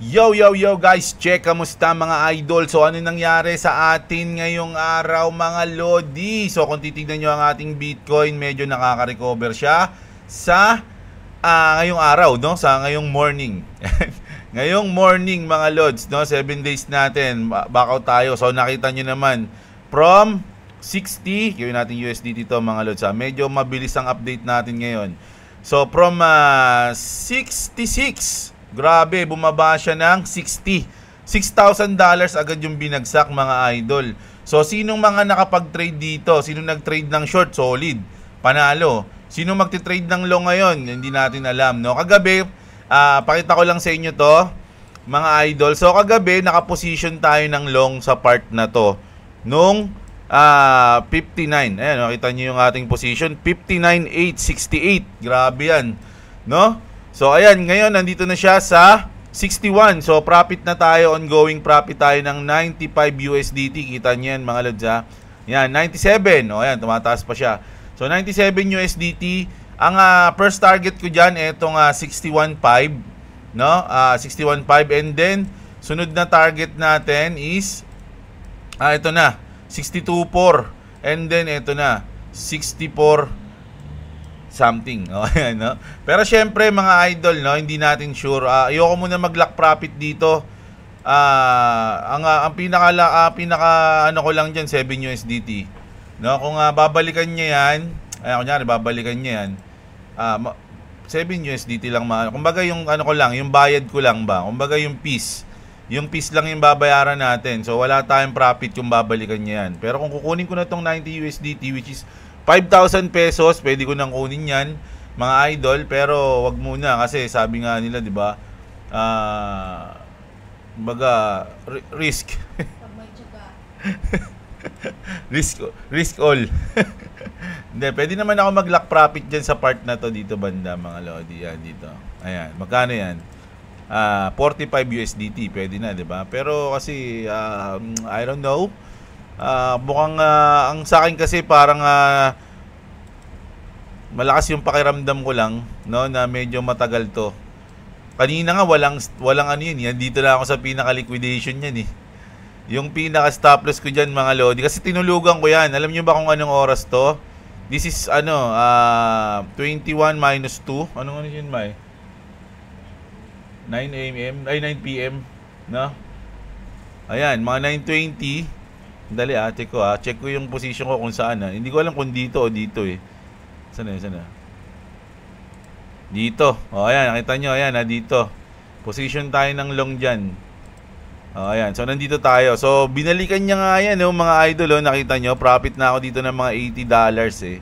Yo, yo, yo guys! Check, kamusta mga idol? So ano nangyari sa atin ngayong araw mga Lodi? So kung titignan nyo ang ating Bitcoin, medyo nakaka-recover siya sa uh, ngayong araw, no? Sa ngayong morning. ngayong morning mga Lods, no? 7 days natin, bakaw tayo. So nakita nyo naman, from 60, gawin natin USD dito mga Lods. Ha? Medyo mabilis ang update natin ngayon. So from uh, ah, 66 Grabe, bumaba siya ng 60. $6,000 agad yung binagsak mga idol. So, sinong mga nakapag-trade dito? Sinong nag-trade ng short? Solid. Panalo. Sino magte-trade ng long ngayon? Hindi natin alam. No? Kagabi, uh, pakita ko lang sa inyo to, mga idol. So, kagabi, nakaposition tayo ng long sa part na to. Nung uh, ah, 59. Ayan, nakita niyo yung ating position. 59,868. Grabe yan. No? So ayan, ngayon nandito na siya sa 61. So profit na tayo, ongoing profit tayo ng 95 USDT. Kita niyo yan mga lods ha. Yan, 97. O ayan, tumataas pa siya. So 97 USDT. Ang uh, first target ko dyan, itong uh, 61.5. No? Uh, ah, 61.5. And then, sunod na target natin is, ah, uh, ito na, 62.4. And then, ito na, 64 something. Oh, ayan, no? Pero syempre mga idol, no, hindi natin sure. Uh, ayoko muna mag-lock profit dito. Uh, ang ah, ang pinaka uh, pinaka ano ko lang diyan 7 USDT. No, kung uh, babalikan niya 'yan, ay ako niyan babalikan niya 'yan. Uh, 7 USDT lang ma. Kumbaga yung ano ko lang, yung bayad ko lang ba. Kumbaga yung piece. Yung piece lang yung babayaran natin. So wala tayong profit yung babalikan niya 'yan. Pero kung kukunin ko na tong 90 USDT which is 5,000 pesos, pwede ko nang kunin yan, mga idol. Pero wag muna kasi sabi nga nila, di ba? Ah, uh, baga, risk. risk, risk all. Hindi, pwede naman ako mag-lock profit dyan sa part na to dito banda mga lodi. Yan, dito. Ayan, magkano yan? Uh, 45 USDT, pwede na, di ba? Pero kasi, uh, I don't know uh, mukhang uh, ang sa akin kasi parang uh, malakas yung pakiramdam ko lang no na medyo matagal to kanina nga walang walang ano yun yan dito na ako sa pinaka liquidation niyan eh yung pinaka stop loss ko diyan mga lodi kasi tinulugan ko yan alam niyo ba kung anong oras to this is ano uh, 21 minus 2 anong ano yun may 9 am ay 9 pm no ayan mga 920 Dali ah, check ko ah. Check ko yung position ko kung saan ah. Hindi ko alam kung dito o dito eh. Saan na Saan na? Dito. O oh, ayan, nakita nyo. Ayan ah, dito. Position tayo ng long dyan. O oh, ayan. So nandito tayo. So binalikan niya nga yan oh, mga idol. Oh, nakita nyo. Profit na ako dito ng mga $80 dollars eh.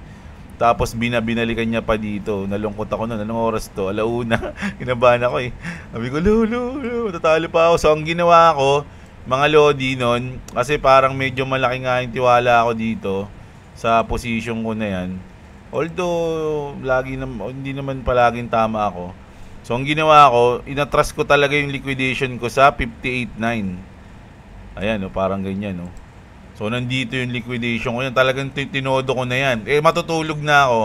Tapos binabinalikan niya pa dito. Nalungkot ako noon. Anong oras to? Alauna. Kinabahan ako eh. Sabi ko, lulu, lulu. Tatalo pa ako. So ang ginawa ko, mga Lodi nun, kasi parang medyo malaki nga yung tiwala ako dito sa position ko na yan. Although, lagi na, hindi naman palaging tama ako. So, ang ginawa ko, inatrust ko talaga yung liquidation ko sa 58.9. Ayan, no, oh, parang ganyan. No. Oh. So, nandito yung liquidation ko. Yan, talagang tinodo ko na yan. Eh, matutulog na ako.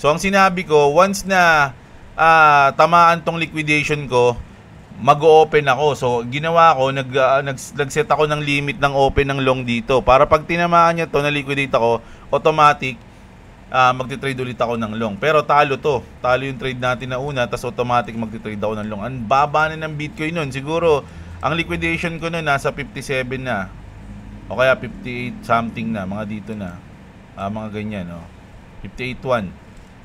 So, ang sinabi ko, once na uh, tamaan tong liquidation ko, mag-open ako. So, ginawa ko, nag, uh, nag, nag-set ako ng limit ng open ng long dito. Para pag tinamaan niya to, na-liquidate ako, automatic, uh, ah, magte-trade ulit ako ng long. Pero talo to. Talo yung trade natin na una, tapos automatic magte-trade ako ng long. Ang baba na ng Bitcoin nun. Siguro, ang liquidation ko nun nasa 57 na. O kaya 58 something na, mga dito na. Uh, mga ganyan, no? 58.1.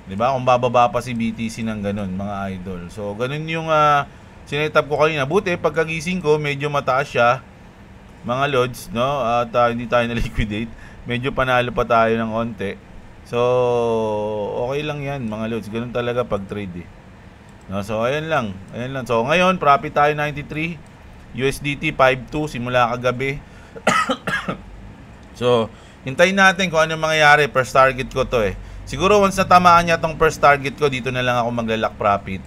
'Di ba? Kung bababa pa si BTC ng ganun, mga idol. So, ganun yung uh, Sinetap ko kanina. Buti, pagkagising ko, medyo mataas siya. Mga lods, no? At uh, hindi tayo na-liquidate. Medyo panalo pa tayo ng onte. So, okay lang yan, mga lods. Ganun talaga pag-trade, eh. No? So, ayan lang. Ayan lang. So, ngayon, profit tayo 93. USDT 52 simula kagabi. so, hintayin natin kung ano mangyayari. First target ko to eh. Siguro once natamaan niya tong first target ko, dito na lang ako maglalak profit.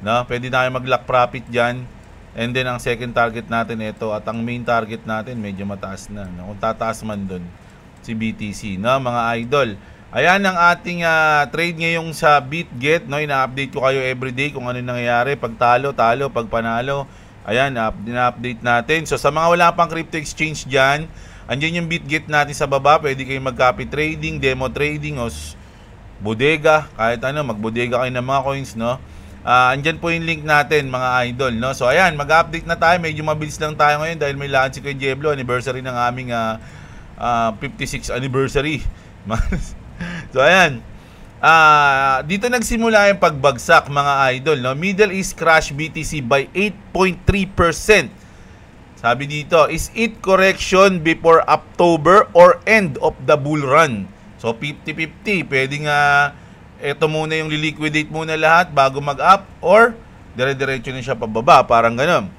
No? Pwede tayo mag-lock profit dyan. And then, ang second target natin ito. At ang main target natin, medyo mataas na. No? Kung tataas man dun, si BTC. No? Mga idol. Ayan ang ating uh, trade ngayong sa BitGet. No? Ina-update ko kayo everyday kung ano nangyayari. Pag talo, talo. Pag panalo. Ayan, up, na-update natin. So, sa mga wala pang crypto exchange dyan, andyan yung BitGet natin sa baba. Pwede kayong mag-copy trading, demo trading, o bodega. Kahit ano, mag-bodega kayo ng mga coins, no? Uh, andyan po yung link natin mga idol no. So ayan, mag-update na tayo. Medyo mabilis lang tayo ngayon dahil may launch si Kuya anniversary ng aming uh, uh, 56 anniversary. so ayan. Uh, dito nagsimula yung pagbagsak mga idol no. Middle East crash BTC by 8.3%. Sabi dito, is it correction before October or end of the bull run? So 50-50, pwedeng uh, ito muna yung liquidate muna lahat bago mag-up or dire-diretso na siya pababa, parang ganun.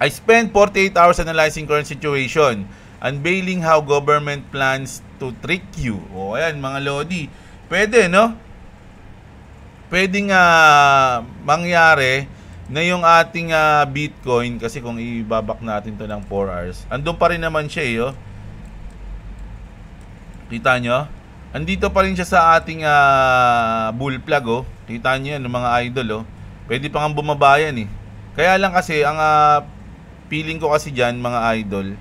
I spent 48 hours analyzing current situation, unveiling how government plans to trick you. O ayan, mga lodi, pwede no? Pwede nga mangyari na yung ating uh, Bitcoin, kasi kung ibabak natin to ng 4 hours, andun pa rin naman siya eh, oh. Kita nyo? Andito pa rin siya sa ating uh, bull plug oh. Kita niyo yan, mga idol oh. Pwede pa nga bumaba yan eh. Kaya lang kasi ang uh, feeling ko kasi diyan mga idol,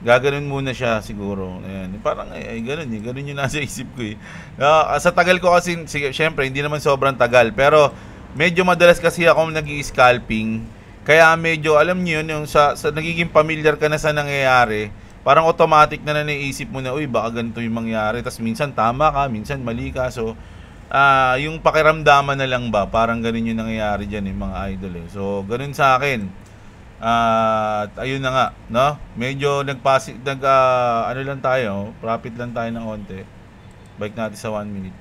gaganon muna siya siguro. Ayan. Eh, parang ay, eh, ay ganun, eh. ganun yung nasa isip ko eh. Uh, sa tagal ko kasi, syempre, hindi naman sobrang tagal. Pero medyo madalas kasi ako nag scalping Kaya medyo, alam niyo yun, yung sa, sa nagiging familiar ka na sa nangyayari, parang automatic na na naniisip mo na, uy, baka ganito yung mangyari. Tapos minsan tama ka, minsan mali ka. So, uh, yung pakiramdaman na lang ba, parang ganun yung nangyayari dyan, yung mga idol eh. So, ganun sa akin. Uh, ayun na nga, no? Medyo nagpasi, nag, uh, ano lang tayo, profit lang tayo ng onte. Bike natin sa 1 minute.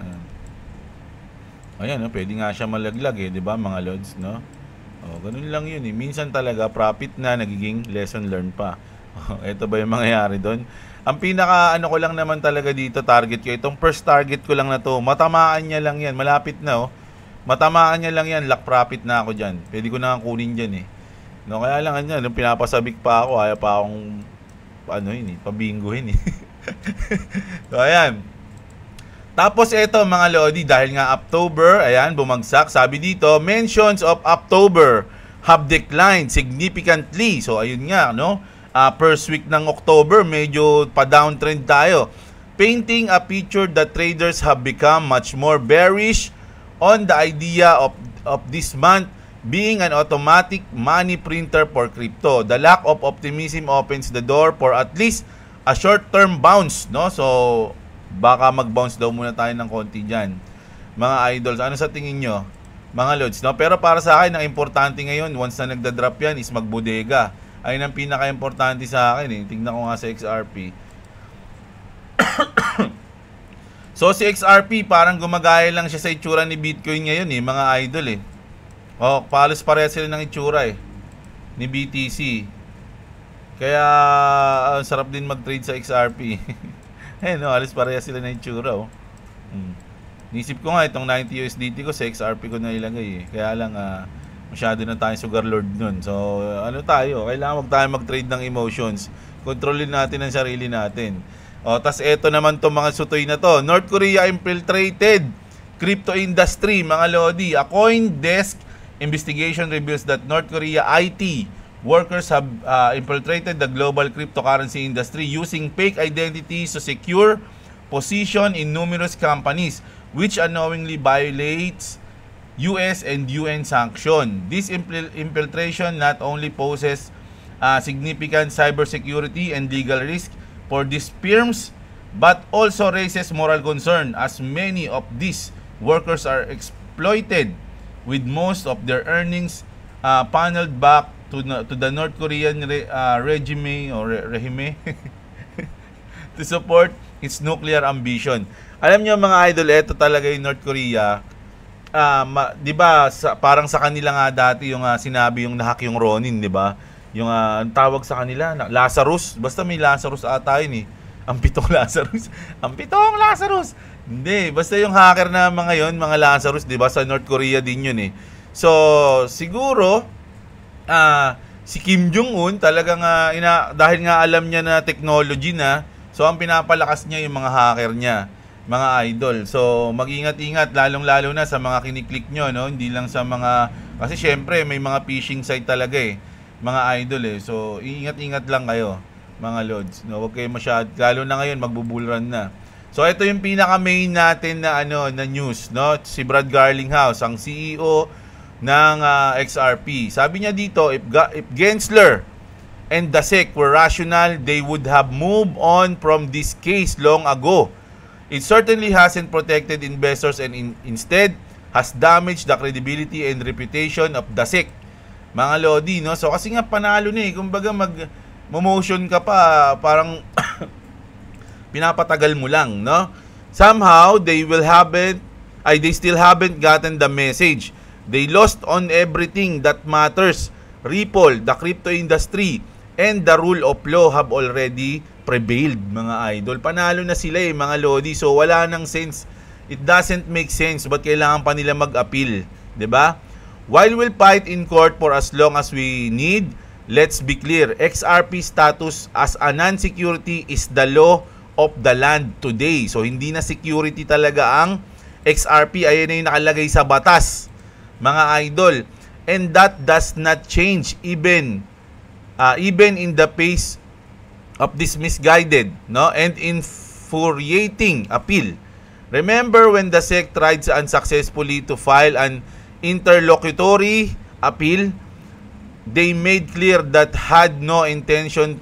Uh. Ayan, no? pwede nga siya malaglag eh, di ba mga lords no? oh ganun lang yun eh. Minsan talaga, profit na, nagiging lesson learned pa. Ito ba yung mangyayari doon? Ang pinaka ano ko lang naman talaga dito target ko, itong first target ko lang na to. Matamaan niya lang yan, malapit na oh. Matamaan niya lang yan, lock profit na ako diyan. Pwede ko na kunin diyan eh. No, kaya lang ano, yung pinapasabik pa ako, ayaw pa akong ano yun eh, pabinguhin eh. so ayan. Tapos ito mga lodi, dahil nga October, ayan, bumagsak. Sabi dito, mentions of October have declined significantly. So ayun nga, no? uh, first week ng October, medyo pa-downtrend tayo. Painting a picture that traders have become much more bearish on the idea of, of this month being an automatic money printer for crypto. The lack of optimism opens the door for at least a short-term bounce, no? So, baka mag-bounce daw muna tayo ng konti diyan. Mga idols, ano sa tingin nyo? Mga lods, no? Pero para sa akin, ang importante ngayon, once na nagda-drop yan, is magbodega ayun ang pinaka-importante sa akin eh. Tingnan ko nga sa XRP. so si XRP parang gumagaya lang siya sa itsura ni Bitcoin ngayon eh, mga idol eh. Oh, palos pareha sila ng itsura eh ni BTC. Kaya ang uh, sarap din mag-trade sa XRP. eh no, alis pareha sila ng itsura oh. Hmm. Nisip ko nga itong 90 USDT ko sa XRP ko na ilagay eh. Kaya lang uh, masyado na tayong sugar lord nun. So, ano tayo? Kailangan wag tayo mag-trade ng emotions. Kontrolin natin ang sarili natin. O, tas eto naman tong mga sutoy na to. North Korea infiltrated crypto industry, mga lodi. A coin desk investigation reveals that North Korea IT workers have uh, infiltrated the global cryptocurrency industry using fake identities to secure position in numerous companies, which unknowingly violates US and UN sanction. This infiltration not only poses uh, significant cybersecurity and legal risk for these firms but also raises moral concern as many of these workers are exploited with most of their earnings uh, funneled back to, to the North Korean re, uh, regime or re, regime to support its nuclear ambition. Alam niyo mga idol, ito talaga yung North Korea um, 'di ba sa, parang sa kanila nga dati yung uh, sinabi yung nahak yung Ronin, 'di ba? Yung uh, tawag sa kanila na Lazarus, basta may Lazarus ata yun eh. Ang pitong Lazarus, ang pitong Lazarus. Hindi, basta yung hacker na mga yon, mga Lazarus, 'di ba? Sa North Korea din yun eh. So, siguro uh, si Kim Jong Un talagang uh, ina, dahil nga alam niya na technology na, so ang pinapalakas niya yung mga hacker niya mga idol. So, mag-ingat-ingat lalong-lalo na sa mga kiniklik nyo, no? Hindi lang sa mga kasi syempre may mga phishing site talaga eh, mga idol eh. So, ingat-ingat lang kayo, mga lords. No, wag kayo masyad lalo na ngayon magbubulran na. So, ito yung pinaka main natin na ano na news, no? Si Brad Garlinghouse, ang CEO ng uh, ah, XRP. Sabi niya dito, if, Ga- if Gensler and Dasek were rational, they would have moved on from this case long ago It certainly hasn't protected investors and in instead has damaged the credibility and reputation of the SEC. Mga Lodi, no? So kasi nga panalo na eh. Kumbaga mag motion ka pa, parang pinapatagal mo lang, no? Somehow, they will haven't, ay, they still haven't gotten the message. They lost on everything that matters. Ripple, the crypto industry, and the rule of law have already prevailed mga idol. Panalo na sila eh mga lodi. So wala nang sense. It doesn't make sense but kailangan pa nila mag-appeal, 'di ba? While we'll fight in court for as long as we need, let's be clear. XRP status as a non-security is the law of the land today. So hindi na security talaga ang XRP. Ayan na yung nakalagay sa batas, mga idol. And that does not change even uh, even in the face of this misguided no and infuriating appeal. Remember when the SEC tried unsuccessfully to file an interlocutory appeal, they made clear that had no intention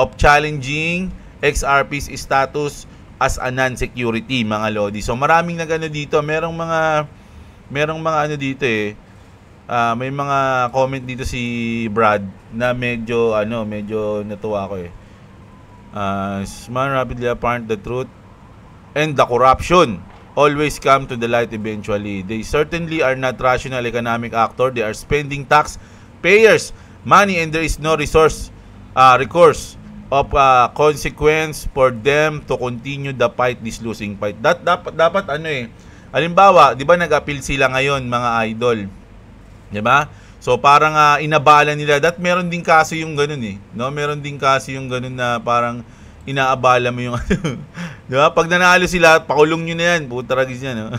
of challenging XRP's status as a non-security mga lodi. So maraming nagano dito, merong mga merong mga ano dito eh uh, may mga comment dito si Brad na medyo ano, medyo natuwa ako eh. Uh, ah, man rapidly apparent the truth and the corruption always come to the light eventually. They certainly are not rational economic actor. They are spending tax payers money and there is no resource uh, recourse of uh, consequence for them to continue the fight this losing fight. That dapat dapat ano eh. Halimbawa, 'di ba nag-appeal sila ngayon mga idol? 'Di ba? So parang uh, inabala nila that meron din kaso yung ganun eh. No, meron din kaso yung ganun na parang inaabala mo yung ano. 'Di ba? Pag nanalo sila, pakulong niyo na yan, putaragis niya, no?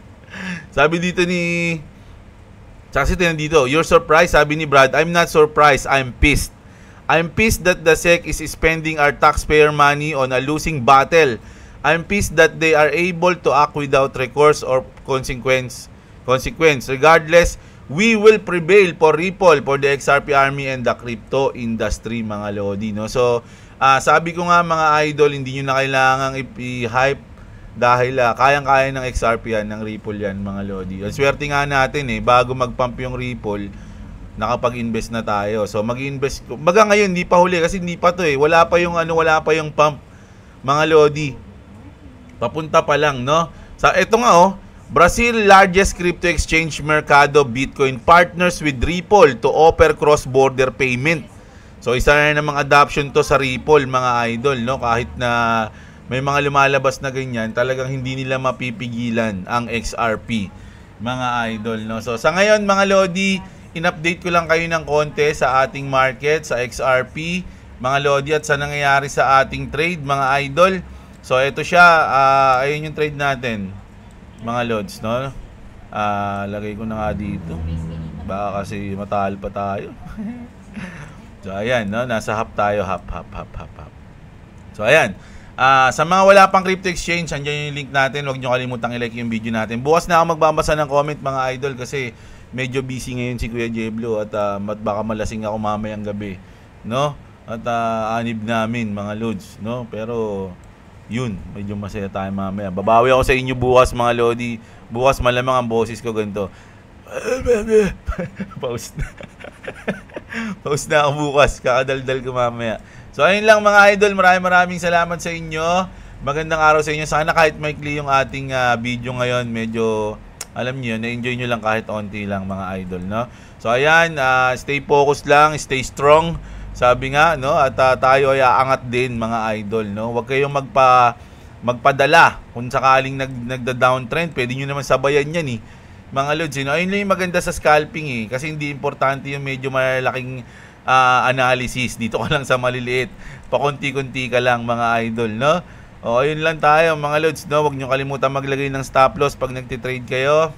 sabi dito ni Saksi tinan dito, your surprise sabi ni Brad. I'm not surprised, I'm pissed. I'm pissed that the SEC is spending our taxpayer money on a losing battle. I'm pissed that they are able to act without recourse or consequence. Consequence. Regardless, we will prevail for Ripple, for the XRP Army and the crypto industry mga Lodi. No? So, uh, sabi ko nga mga idol, hindi nyo na kailangang i-hype dahil uh, kayang-kaya ng XRP yan, ng Ripple yan mga Lodi. Ang swerte nga natin eh, bago mag-pump yung Ripple, nakapag-invest na tayo. So mag-invest, baga ngayon, hindi pa huli kasi hindi pa to eh. Wala pa yung ano, wala pa yung pump mga Lodi. Papunta pa lang, no? Sa ito nga oh, Brazil largest crypto exchange Mercado Bitcoin partners with Ripple to offer cross-border payment. So isa na namang adoption to sa Ripple mga idol no kahit na may mga lumalabas na ganyan, talagang hindi nila mapipigilan ang XRP mga idol no. So sa ngayon mga lodi, in-update ko lang kayo ng konti sa ating market, sa XRP, mga lodi at sa nangyayari sa ating trade mga idol. So ito siya, uh, ayun yung trade natin mga lods, no? Ah, lagay ko na nga dito. Baka kasi matahal pa tayo. so, ayan, no? Nasa hap tayo. Hap, hap, hap, hap, hap. So, ayan. Ah, uh, sa mga wala pang crypto exchange, andiyan yung link natin. Huwag niyo kalimutang i-like yung video natin. Bukas na ako magbabasa ng comment mga idol kasi medyo busy ngayon si Kuya Jeblo at uh, baka malasing ako mamayang gabi, no? At uh, anib namin mga lods, no? Pero yun, medyo masaya tayo mamaya. Babawi ako sa inyo bukas mga Lodi. Bukas malamang ang boses ko ganito. Paus na. Paus na ako bukas. Kakadaldal ko mamaya. So ayun lang mga idol. Maraming maraming salamat sa inyo. Magandang araw sa inyo. Sana kahit maikli yung ating uh, video ngayon, medyo alam niyo na-enjoy niyo lang kahit onti lang mga idol, no? So ayan, uh, stay focused lang, stay strong. Sabi nga no at uh, tayo ay aangat din mga idol no. Huwag kayong magpa magpadala kung sakaling nag nagda-downtrend, pwede niyo naman sabayan 'yan eh. Mga lods, eh, no? ayun lang yung maganda sa scalping eh kasi hindi importante yung medyo malalaking uh, analysis. Dito ka lang sa maliliit. Pakunti-kunti ka lang mga idol no. O ayun lang tayo mga lods no. Huwag niyo kalimutan maglagay ng stop loss pag nagte-trade kayo.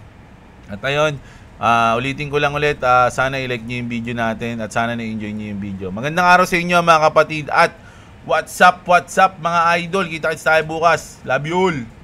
At ayun, Uh, ulitin ko lang ulit, uh, sana i-like nyo yung video natin at sana na-enjoy nyo yung video. Magandang araw sa inyo mga kapatid at what's up, what's up mga idol. Kita kits tayo bukas. Love you all.